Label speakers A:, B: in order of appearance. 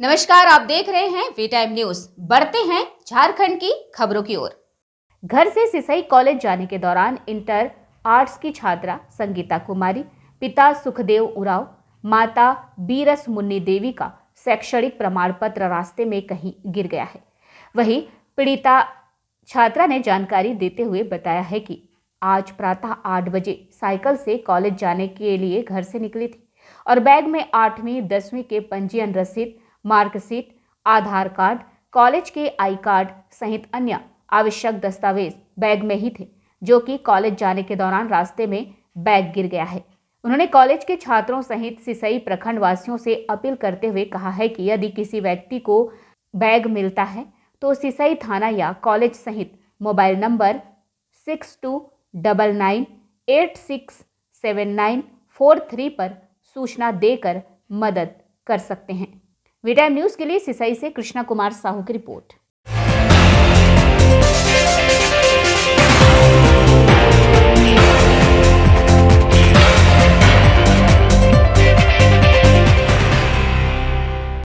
A: नमस्कार आप देख रहे हैं वी टाइम न्यूज
B: बढ़ते हैं झारखंड की खबरों की ओर घर से सिसई कॉलेज जाने के दौरान इंटर आर्ट्स की छात्रा संगीता कुमारी पिता सुखदेव उराव माता बीरस मुन्नी देवी का शैक्षणिक प्रमाण पत्र रास्ते में कहीं गिर गया है वहीं पीड़िता छात्रा ने जानकारी देते हुए बताया है कि आज प्रातः आठ बजे साइकिल से कॉलेज जाने के लिए घर से निकली थी और बैग में आठवीं दसवीं के पंजीयन रसीद मार्कशीट आधार कार्ड कॉलेज के आई कार्ड सहित अन्य आवश्यक दस्तावेज बैग में ही थे जो कि कॉलेज जाने के दौरान रास्ते में बैग गिर गया है उन्होंने कॉलेज के छात्रों सहित सिसई प्रखंड वासियों से अपील करते हुए कहा है कि यदि किसी व्यक्ति को बैग मिलता है तो सिसई थाना या कॉलेज सहित mobile number six two double nine eight six seven nine four three पर सूचना देकर मदद कर सकते हैं वी टाइम न्यूज के लिए सिसाई से कृष्णा कुमार साहू की रिपोर्ट